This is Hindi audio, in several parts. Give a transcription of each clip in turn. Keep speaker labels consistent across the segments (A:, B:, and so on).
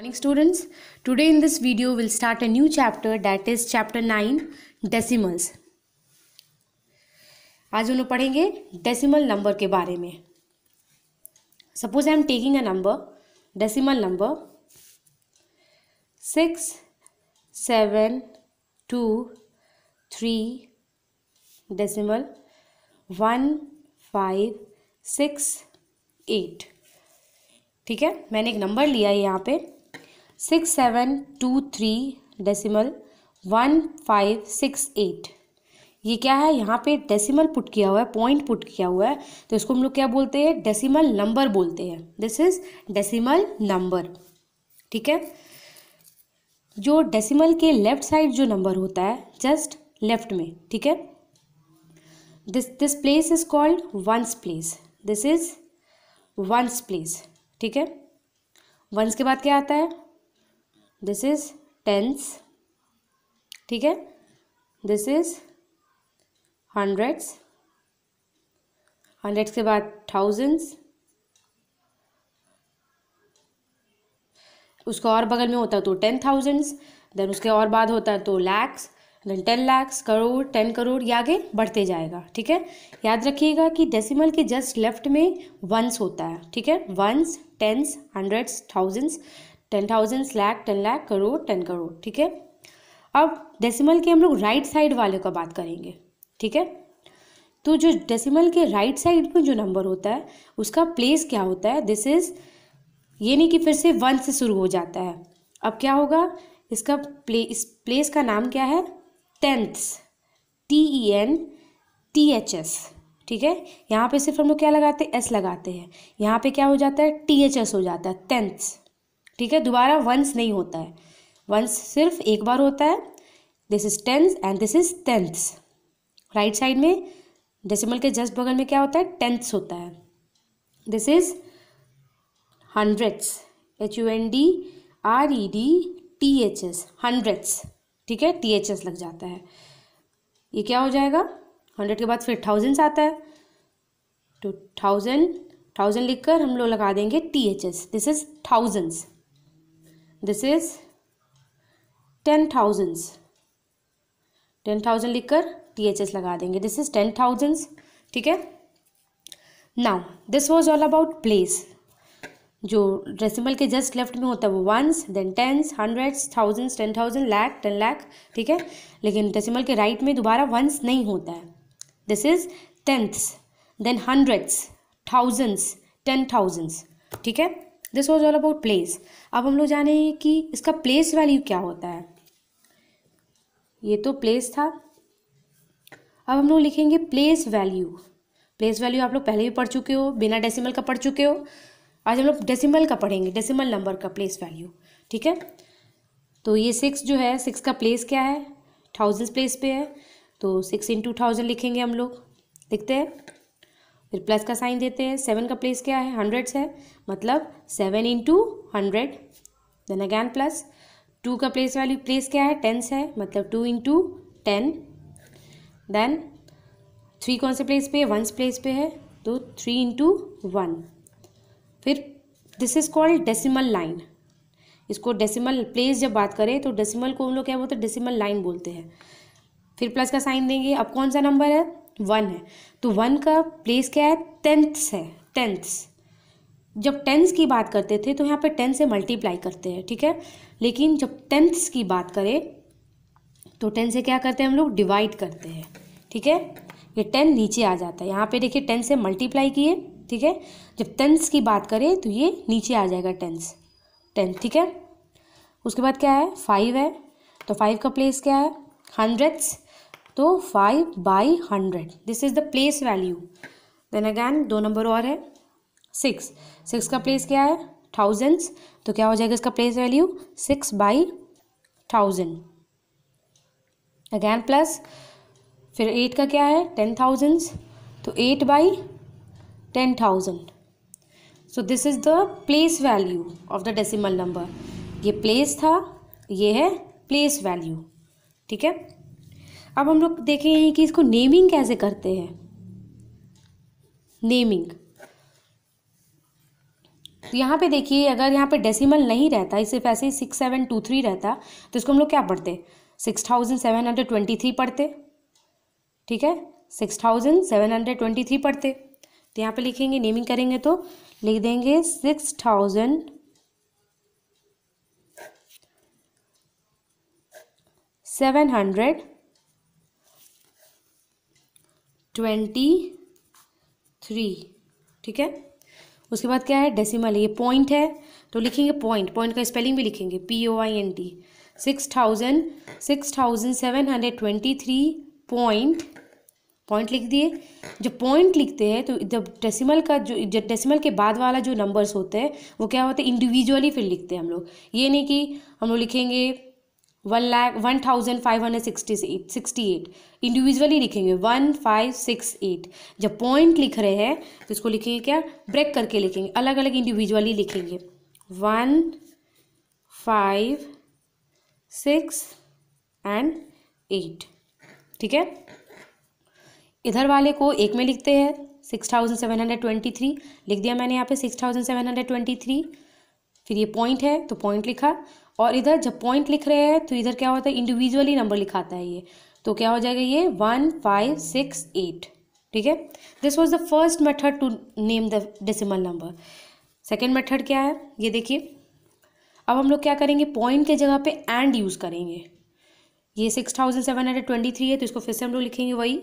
A: morning students today in this video we'll start a new chapter that is chapter 9 decimals आज हम लोग पढ़ेंगे डेसिमल नंबर के बारे में suppose I am taking a number decimal number six seven two three decimal one five six eight ठीक है मैंने एक नंबर लिया है यहाँ पे six seven two three decimal one five six eight ये क्या है यहाँ पे डेसिमल पुट किया हुआ है पॉइंट पुट किया हुआ है तो इसको हम लोग क्या बोलते हैं डेसिमल नंबर बोलते हैं दिस इज डेसिमल नंबर ठीक है जो डेसिमल के लेफ्ट साइड जो नंबर होता है जस्ट लेफ्ट में ठीक है this this place is called ones place this is ones place ठीक है वंस के बाद क्या आता है दिस इज टेंस ठीक है दिस इज हंड्रेड्स हंड्रेड्स के बाद थाउजेंड्स उसका और बगल में होता है तो टेन थाउजेंड्स देन उसके और बाद होता है तो lakhs then ten lakhs crore ten crore ये आगे बढ़ते जाएगा ठीक है याद रखिएगा कि डेसिमल के जस्ट लेफ्ट में वंस होता है ठीक है ones tens hundreds thousands ten thousand lakh ten lakh crore ten crore ठीक है अब डेसिमल के हम लोग राइट साइड वाले का बात करेंगे ठीक है तो जो डेसिमल के राइट साइड में जो नंबर होता है उसका प्लेस क्या होता है दिस इज़ ये नहीं कि फिर से वन से शुरू हो जाता है अब क्या होगा इसका प्ले इस प्लेस का नाम क्या है tenths T E N T H S ठीक है यहाँ पे सिर्फ हम लोग क्या लगाते हैं एस लगाते हैं यहाँ पे क्या हो जाता है टी एच एस हो जाता है टेंथ्स ठीक है दोबारा वंस नहीं होता है वंस सिर्फ एक बार होता है this is tens and this is tenths right side में डेसिमल के जस्ट बगल में क्या होता है टेंथ्स होता है this is hundreds H U N D R E D T H S hundreds ठीक है टी एच एस लग जाता है ये क्या हो जाएगा हंड्रेड के बाद फिर थाउजेंड्स आता है तो थाउजेंड थाउजेंड लिख कर हम लोग लगा देंगे T H S this is thousands this is ten thousands ten thousand लिखकर टी एच एस लगा देंगे दिस इज टेन थाउजेंड्स ठीक है now this was all about place जो डेसिमल के जस्ट लेफ्ट में होता है वो ones then tens hundreds thousands ten thousand lakh ten lakh ठीक है लेकिन डेसिमल के राइट में दोबारा वंस नहीं होता है this is tenths then hundreds thousands ten thousands ठीक है this was all about place अब हम लोग जाने कि इसका प्लेस वैल्यू क्या होता है ये तो प्लेस था अब हम लोग लिखेंगे प्लेस वैल्यू प्लेस वैल्यू आप लोग पहले भी पढ़ चुके हो बिना डेसिमल का पढ़ चुके हो आज हम लोग डेसिमल का पढ़ेंगे डेसिमल नंबर का प्लेस वैल्यू ठीक है तो ये सिक्स जो है सिक्स का प्लेस क्या है थाउजेंड प्लेस पे है तो सिक्स इंटू थाउजेंड लिखेंगे हम लोग लिखते हैं फिर प्लस का साइन देते हैं सेवन का प्लेस क्या है हंड्रेड है मतलब seven into hundred then again plus two का प्लेस वैल्यू प्लेस क्या है टेंस है मतलब two into ten then three कौन से प्लेस पे है वंस प्लेस पे है तो थ्री इंटू वन फिर this is called decimal line इसको डेसिमल प्लेस जब बात करें तो डेसिमल को हम लोग क्या बोलते हैं डेसिमल लाइन बोलते हैं फिर प्लस का साइन देंगे अब कौन सा नंबर है वन है तो वन का प्लेस क्या है टेंथ्स है टेंथ्स जब टेंस की बात करते थे तो यहाँ पे टेंथ से मल्टीप्लाई करते हैं ठीक है लेकिन जब टेंथ्स की बात करें तो टेन से क्या करते हैं हम लोग डिवाइड करते हैं ठीक है ये टेन नीचे आ जाता है यहाँ पे देखिए टेन से मल्टीप्लाई किए ठीक है जब टेंस की बात करें तो ये नीचे आ जाएगा टेंस टेंथ ठीक है उसके बाद क्या है फाइव है तो फाइव का प्लेस क्या है हंड्रेड्स तो five by hundred this is the place value then again दो नंबर और है सिक्स सिक्स का प्लेस क्या है थाउजेंड्स तो क्या हो जाएगा इसका place value six by thousand again plus फिर एट का क्या है टेन थाउजेंड्स तो eight by ten thousand so this is the place value of the decimal number ये प्लेस था ये है प्लेस वैल्यू ठीक है अब हम लोग देखेंगे कि इसको नेमिंग कैसे करते हैं नेमिंग तो यहाँ पे देखिए अगर यहाँ पे डेसिमल नहीं रहता इसे वैसे ही सिक्स सेवन टू थ्री रहता तो इसको हम लोग क्या पढ़ते six thousand seven hundred twenty three पढ़ते ठीक है six thousand seven hundred twenty three पढ़ते तो यहाँ पे लिखेंगे नेमिंग करेंगे तो लिख देंगे six thousand seven hundred twenty three ठीक है उसके बाद क्या है डेसिमल ये पॉइंट है तो लिखेंगे पॉइंट पॉइंट का स्पेलिंग भी लिखेंगे P O I N T six thousand six thousand seven hundred twenty three point point लिख दिए जब पॉइंट लिखते हैं तो जब डेसिमल का जो जब डेसिमल के बाद वाला जो नंबर्स होते हैं वो क्या होते हैं इंडिविजुअली फिर लिखते हैं हम लोग ये नहीं कि हम लोग लिखेंगे one lakh one thousand five hundred sixty eight sixty eight individually लिखेंगे वन फाइव सिक्स एट जब पॉइंट लिख रहे हैं तो इसको लिखेंगे क्या ब्रेक करके लिखेंगे अलग अलग इंडिविजुअली लिखेंगे one five six and eight ठीक है इधर वाले को एक में लिखते हैं six thousand seven hundred twenty three लिख दिया मैंने यहाँ पे six thousand seven hundred twenty three फिर ये पॉइंट है तो पॉइंट लिखा और इधर जब पॉइंट लिख रहे हैं तो इधर क्या होता है इंडिविजुअली नंबर लिखाता है ये तो क्या हो जाएगा ये वन फाइव सिक्स एट ठीक है this was the first method to name the decimal number second method क्या है ये देखिए अब हम लोग क्या करेंगे पॉइंट के जगह पे एंड यूज़ करेंगे ये six thousand seven hundred twenty three है तो इसको फिर से हम लोग लिखेंगे वही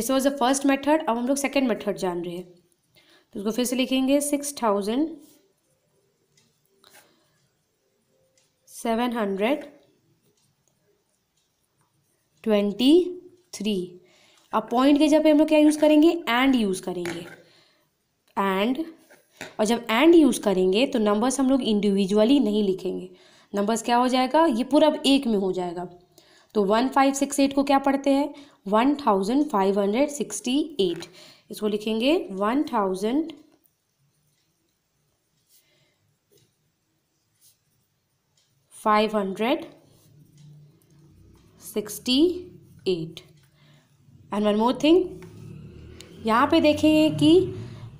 A: this was the first method अब हम लोग सेकेंड मेथड जान रहे हैं तो इसको फिर से लिखेंगे six thousand seven hundred twenty three अब पॉइंट के जब हम लोग क्या यूज़ करेंगे एंड यूज़ करेंगे एंड और जब एंड यूज़ करेंगे तो नंबर्स हम लोग इंडिविजुअली नहीं लिखेंगे नंबर्स क्या हो जाएगा ये पूरा अब एक में हो जाएगा तो वन फाइव सिक्स एट को क्या पढ़ते हैं one thousand five hundred sixty eight इसको लिखेंगे one thousand five hundred sixty eight and one more thing यहाँ पे देखेंगे कि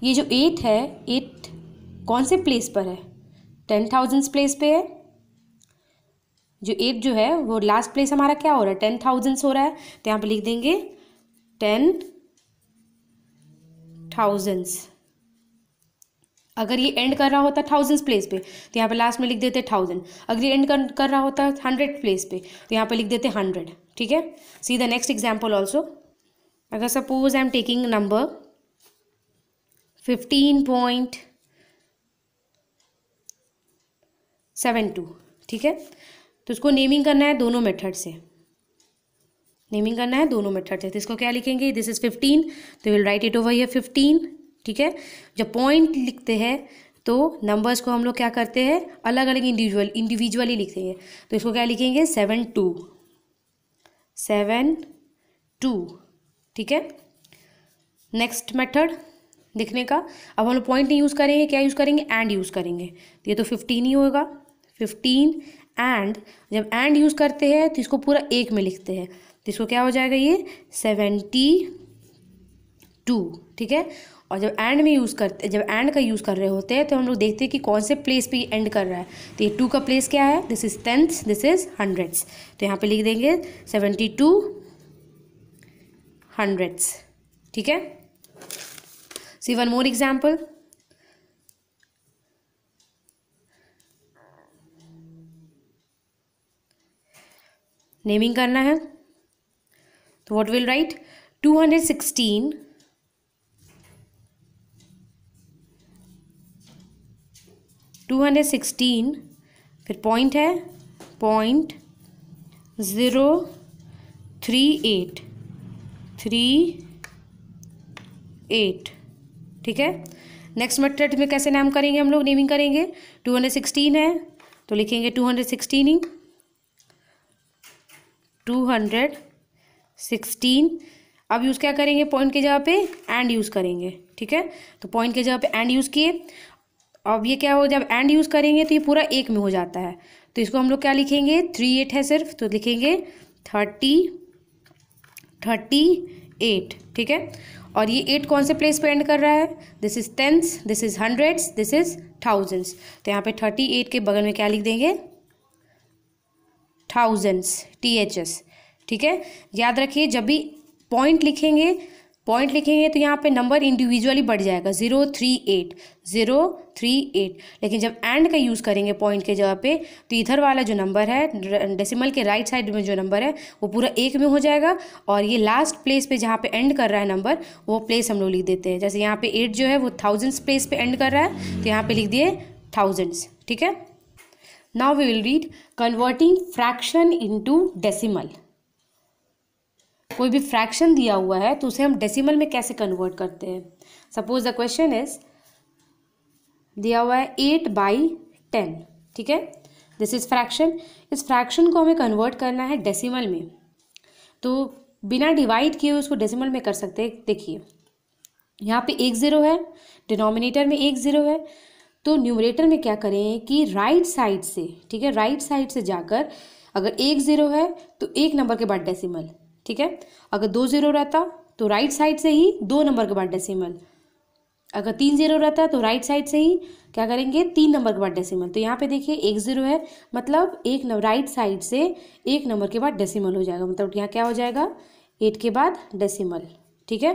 A: ये जो एट है एट कौन से प्लेस पर है टेन थाउजेंड्स प्लेस पे है जो एट जो है वो लास्ट प्लेस हमारा क्या हो रहा है टेन थाउजेंड्स हो रहा है तो यहाँ पे लिख देंगे टेन थाउजेंड्स अगर ये एंड कर रहा होता थाउजेंड्स प्लेस पे तो यहाँ पे लास्ट में लिख देते थाउजेंड अगर ये एंड कर, कर रहा होता हंड्रेड प्लेस पे तो यहाँ पे लिख देते हंड्रेड ठीक है see the next example also अगर suppose I am taking number fifteen point seven two ठीक है तो इसको नेमिंग करना है दोनों मेथड से नेमिंग करना है दोनों मेथड से तो इसको क्या लिखेंगे दिस इज़ फिफ्टीन तो विल राइट इट ओवर ये फिफ्टीन ठीक है जब पॉइंट लिखते हैं तो नंबर्स को हम लोग क्या करते हैं अलग अलग इंडिविजुअल इंडिविजुअली लिखते हैं तो इसको क्या लिखेंगे सेवन टू सेवन टू ठीक है नेक्स्ट मेथड लिखने का अब हम लोग पॉइंट नहीं यूज़ करेंगे क्या यूज़ करेंगे एंड यूज़ करेंगे तो ये तो फिफ्टीन ही होगा फिफ्टीन एंड जब एंड यूज़ करते हैं तो इसको पूरा एक में लिखते हैं तो इसको क्या हो जाएगा ये सेवेंटी टू ठीक है और जब एंड में यूज़ करते जब एंड का यूज़ कर रहे होते हैं तो हम लोग देखते हैं कि कौन से प्लेस पे एंड कर रहा है तो ये टू का प्लेस क्या है this is tenth this is hundreds तो यहाँ पे लिख देंगे सेवेंटी टू हंड्रेड्स ठीक है see one more example naming करना है तो what will write two hundred sixteen 216 hundred sixteen फिर पॉइंट है point zero three eight three eight ठीक है नेक्स्ट मेथड में कैसे नाम करेंगे हम लोग नेमिंग करेंगे टू हंड्रेड सिक्सटीन है तो लिखेंगे टू हंड्रेड सिक्सटीन ही टू हंड्रेड सिक्सटीन अब यूज़ क्या करेंगे पॉइंट के जगह पे एंड यूज़ करेंगे ठीक है तो पॉइंट के जगह पे एंड यूज़ किए अब ये क्या हो जब एंड यूज़ करेंगे तो ये पूरा एक में हो जाता है तो इसको हम लोग क्या लिखेंगे थ्री एट है सिर्फ तो लिखेंगे थर्टी थर्टी एट ठीक है और ये एट कौन से प्लेस पे एंड कर रहा है this is tens this is hundreds this is thousands तो यहाँ पे थर्टी एट के बगल में क्या लिख देंगे थाउजेंड्स टी एच एस ठीक है याद रखिए जब भी पॉइंट लिखेंगे पॉइंट लिखेंगे तो यहाँ पे नंबर इंडिविजुअली बढ़ जाएगा zero three eight zero three eight लेकिन जब एंड का यूज़ करेंगे पॉइंट के जगह पे तो इधर वाला जो नंबर है डेसिमल के राइट साइड में जो नंबर है वो पूरा एक में हो जाएगा और ये लास्ट प्लेस पे जहाँ पे एंड कर रहा है नंबर वो प्लेस हम लोग लिख देते हैं जैसे यहाँ पर एट जो है वो थाउजेंड्स प्लेस पर एंड कर रहा है तो यहाँ पर लिख दिए थाउजेंड्स ठीक है now we will read converting fraction into decimal कोई भी फ्रैक्शन दिया हुआ है तो उसे हम डेसिमल में कैसे कन्वर्ट करते हैं सपोज द क्वेश्चन इज दिया हुआ है एट बाई टेन ठीक है दिस इज फ्रैक्शन इस फ्रैक्शन को हमें कन्वर्ट करना है डेसिमल में तो बिना डिवाइड किए उसको डेसिमल में कर सकते हैं देखिए यहाँ पे एक ज़ीरो है डिनोमिनेटर में एक ज़ीरो है तो न्यूमरेटर में क्या करें कि राइट साइड से ठीक है राइट साइड से जाकर अगर एक ज़ीरो है तो एक नंबर के बाद डेसिमल ठीक है अगर दो जीरो रहता तो राइट साइड से ही दो नंबर के बाद डेसिमल अगर तीन जीरो रहता तो राइट साइड से ही क्या करेंगे तीन नंबर के बाद डेसिमल तो यहाँ पे देखिए एक जीरो है मतलब एक राइट साइड से एक नंबर के बाद डेसिमल हो जाएगा मतलब यहाँ क्या हो जाएगा एट के बाद डेसिमल ठीक है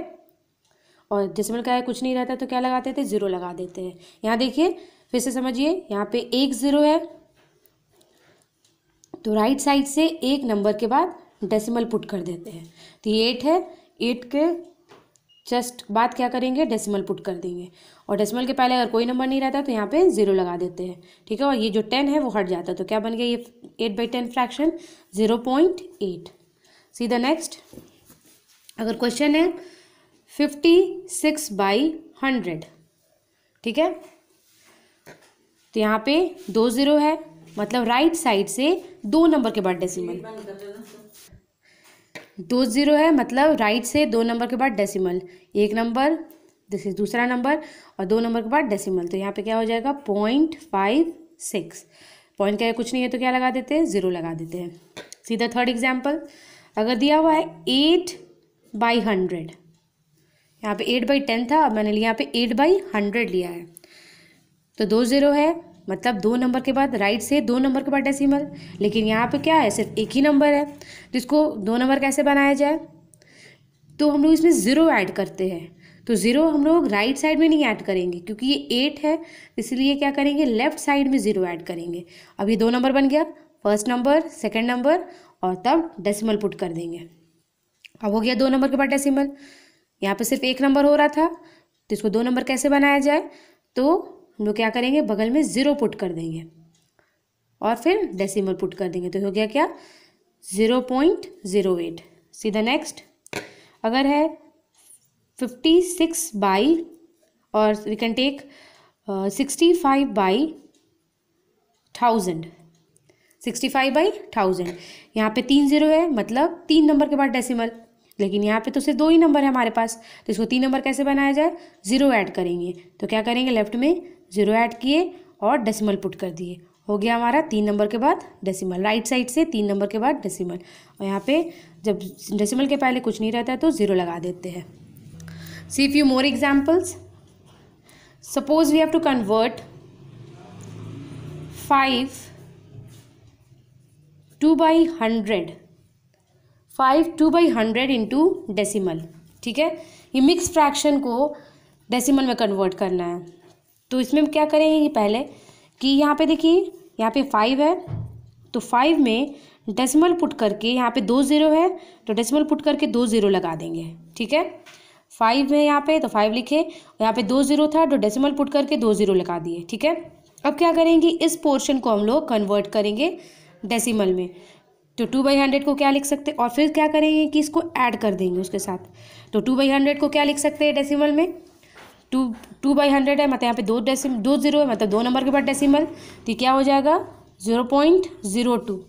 A: और डेसिमल का है कुछ नहीं रहता तो क्या लगाते थे ज़ीरो लगा देते हैं यहाँ देखिए फिर से समझिए यहाँ पे एक ज़ीरो है तो राइट साइड से एक नंबर के बाद डेसिमल पुट कर देते हैं तो ये एट है एट के जस्ट बाद क्या करेंगे डेसिमल पुट कर देंगे और डेसिमल के पहले अगर कोई नंबर नहीं रहता तो यहाँ पे जीरो लगा देते हैं ठीक है और ये जो टेन है वो हट जाता है तो क्या बन गया ये eight by ten fraction zero point eight see the next अगर क्वेश्चन है फिफ्टी सिक्स बाई हंड्रेड ठीक है तो यहाँ पे दो ज़ीरो है मतलब राइट साइड से दो नंबर के बाद डेसिमल दो ज़ीरो है मतलब राइट से दो नंबर के बाद डेसिमल एक नंबर दिस इज दूसरा नंबर और दो नंबर के बाद डेसिमल तो यहाँ पे क्या हो जाएगा पॉइंट फाइव सिक्स पॉइंट क्या कुछ नहीं है तो क्या लगा देते हैं ज़ीरो लगा देते हैं सीधा थर्ड एग्जाम्पल अगर दिया हुआ है एट बाई हंड्रेड यहाँ पे एट बाई टेन था अब मैंने यहाँ पे एट बाई हंड्रेड लिया है तो दो ज़ीरो है मतलब दो नंबर के बाद राइट से दो नंबर के बाद डेसिमल लेकिन यहाँ पे क्या है सिर्फ एक ही नंबर है तो इसको दो नंबर कैसे बनाया जाए तो हम लोग इसमें ज़ीरो ऐड करते हैं तो ज़ीरो हम लोग राइट साइड में नहीं ऐड करेंगे क्योंकि ये एट है इसलिए क्या करेंगे लेफ्ट साइड में ज़ीरो ऐड करेंगे अब ये दो नंबर बन गया फर्स्ट नंबर सेकेंड नंबर और तब डेसिमल पुट कर देंगे अब हो गया दो नंबर के बाद डेसीमल यहाँ पर सिर्फ एक नंबर हो रहा था तो इसको दो नंबर कैसे बनाया जाए तो हम लोग क्या करेंगे बगल में ज़ीरो पुट कर देंगे और फिर डेसिमल पुट कर देंगे तो हो गया क्या zero point zero eight the next अगर है फिफ्टी सिक्स बाई और we can take sixty five by thousand sixty five by thousand यहाँ पे तीन ज़ीरो है मतलब तीन नंबर के बाद डेसिमल लेकिन यहाँ पे तो सिर्फ दो ही नंबर है हमारे पास तो इसको तीन नंबर कैसे बनाया जाए ज़ीरो ऐड करेंगे तो क्या करेंगे लेफ्ट में ज़ीरो ऐड किए और डेसिमल पुट कर दिए हो गया हमारा तीन नंबर के बाद डेसिमल राइट साइड से तीन नंबर के बाद डेसिमल और यहाँ पे जब डेसिमल के पहले कुछ नहीं रहता है तो ज़ीरो लगा देते हैं see few more examples suppose we have to convert five two by hundred five two by hundred into decimal ठीक है ये मिक्स फ्रैक्शन को डेसीमल में कन्वर्ट करना है तो इसमें हम क्या करेंगे पहले कि यहाँ पे देखिए यहाँ पे फाइव है तो फाइव में डेसिमल पुट करके यहाँ पे दो ज़ीरो है तो डेसिमल पुट करके दो ज़ीरो लगा देंगे ठीक है फाइव है यहाँ पे तो फाइव लिखे यहाँ पे दो ज़ीरो था तो डेसिमल पुट करके दो ज़ीरो लगा दिए ठीक है अब क्या करेंगे इस पोर्शन को हम लोग कन्वर्ट करेंगे डेसिमल में तो टू बाई हंड्रेड को क्या लिख सकते हैं और फिर क्या करेंगे कि इसको ऐड कर देंगे उसके साथ तो टू बाई हंड्रेड को क्या लिख सकते हैं डेसिमल में टू टू बाई हंड्रेड है मतलब यहाँ पे दो डेसिम दो जीरो है मतलब दो नंबर के बाद डेसिमल तो क्या हो जाएगा zero point zero two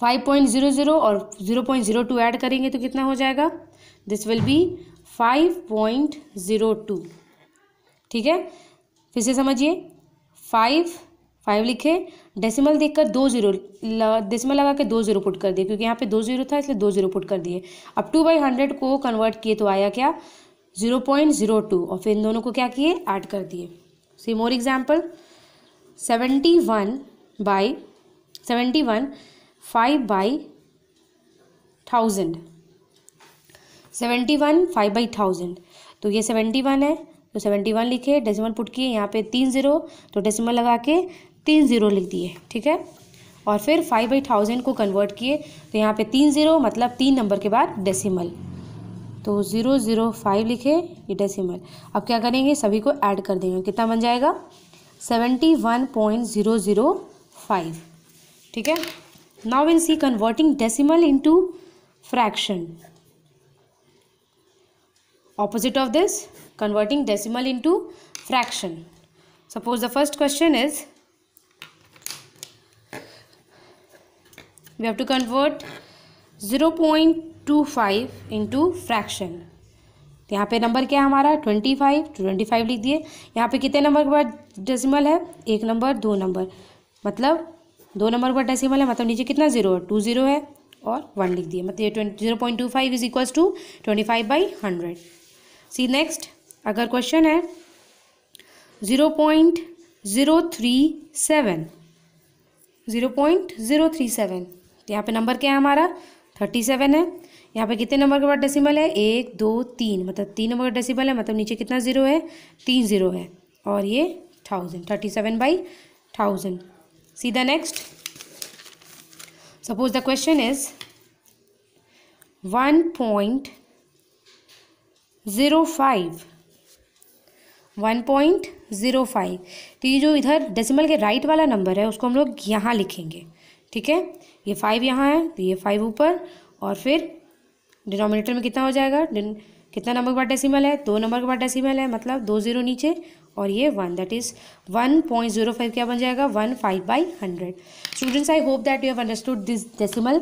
A: five point zero zero और zero point zero two add करेंगे तो कितना हो जाएगा this will be five point zero two ठीक है फिर से समझिए फाइव फाइव लिखे डेसिमल देखकर दो जीरो डेसिमल लगा के दो जीरो पुट कर दिए क्योंकि यहाँ पे दो जीरो था इसलिए दो जीरो पुट कर दिए अब टू बाई हंड्रेड को कन्वर्ट किए तो आया क्या जीरो पॉइंट जीरो टू और फिर इन दोनों को क्या किए ऐड कर दिए see more example seventy one by seventy one five by thousand seventy one five by thousand तो ये सेवेंटी वन है तो सेवेंटी वन लिखे डेसिमल पुट किए यहाँ पे तीन जीरो तो डेसिमल लगा के तीन ज़ीरो लिख दिए ठीक है और फिर फाइव बाई थाउजेंड को कन्वर्ट किए तो यहाँ पे तीन ज़ीरो मतलब तीन नंबर के बाद डेसिमल तो ज़ीरो ज़ीरो फाइव लिखे ये डेसिमल अब क्या करेंगे सभी को ऐड कर देंगे कितना बन जाएगा seventy one point zero zero five ठीक है now will see converting decimal into fraction opposite of this converting decimal into fraction suppose the first question is we have to convert 0.25 into fraction तो यहाँ पे नंबर क्या है हमारा ट्वेंटी फाइव ट्वेंटी फाइव लिख दिए यहाँ पे कितने नंबर के बाद डेसिमल है एक नंबर दो नंबर मतलब दो नंबर के बाद डेसिमल है मतलब नीचे कितना जीरो है टू जीरो है और वन लिख दिए मतलब ये twenty zero point two five is equals to twenty five by hundred see next अगर क्वेश्चन है zero point zero three seven zero point zero three seven तो यहाँ पे नंबर क्या है हमारा थर्टी सेवन है यहाँ पे कितने नंबर के बाद डेसिमल है एक दो तीन मतलब तीन नंबर का डेसिमल है मतलब नीचे कितना ज़ीरो है तीन ज़ीरो है और ये thousand thirty seven by thousand सीधा next suppose the question is one point zero five one point zero five तो ये जो इधर डेसिमल के राइट वाला नंबर है उसको हम लोग यहाँ लिखेंगे ठीक है ये फाइव यहाँ है तो ये फाइव ऊपर और फिर डिनोमिनेटर में कितना हो जाएगा कितना नंबर के बाद डेसिमल है दो नंबर के बाद डेसिमल है मतलब दो जीरो नीचे और ये one that is one point zero five क्या बन जाएगा one five by hundred students I hope that you have understood this decimal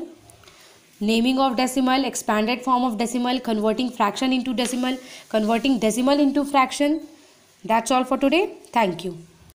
A: naming of decimal expanded form of decimal converting fraction into decimal converting decimal into fraction that's all for today thank you